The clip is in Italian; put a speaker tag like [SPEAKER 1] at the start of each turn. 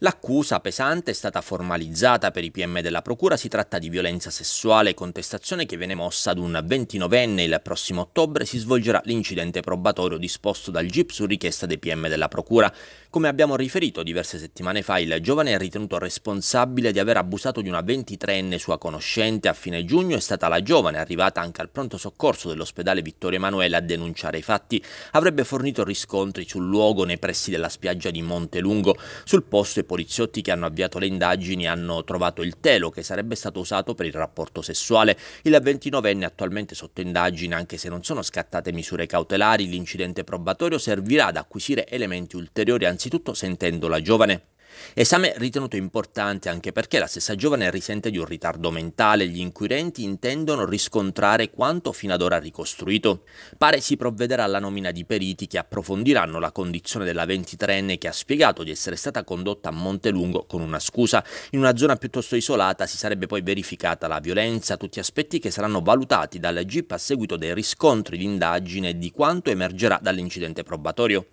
[SPEAKER 1] L'accusa pesante è stata formalizzata per i PM della Procura, si tratta di violenza sessuale, contestazione che viene mossa ad un 29enne. Il prossimo ottobre si svolgerà l'incidente probatorio disposto dal GIP su richiesta dei PM della Procura. Come abbiamo riferito diverse settimane fa, il giovane è ritenuto responsabile di aver abusato di una 23enne sua conoscente. A fine giugno è stata la giovane, arrivata anche al pronto soccorso dell'ospedale Vittorio Emanuele, a denunciare i fatti. Avrebbe fornito riscontri sul luogo nei pressi della spiaggia di Montelungo. Sul posto poliziotti che hanno avviato le indagini hanno trovato il telo che sarebbe stato usato per il rapporto sessuale. Il 29enne è attualmente sotto indagine anche se non sono scattate misure cautelari. L'incidente probatorio servirà ad acquisire elementi ulteriori anzitutto sentendo la giovane. Esame ritenuto importante anche perché la stessa giovane risente di un ritardo mentale, gli inquirenti intendono riscontrare quanto fino ad ora ricostruito. Pare si provvederà alla nomina di periti che approfondiranno la condizione della 23enne che ha spiegato di essere stata condotta a Montelungo con una scusa. In una zona piuttosto isolata si sarebbe poi verificata la violenza, tutti aspetti che saranno valutati dalla GIP a seguito dei riscontri d'indagine e di quanto emergerà dall'incidente probatorio.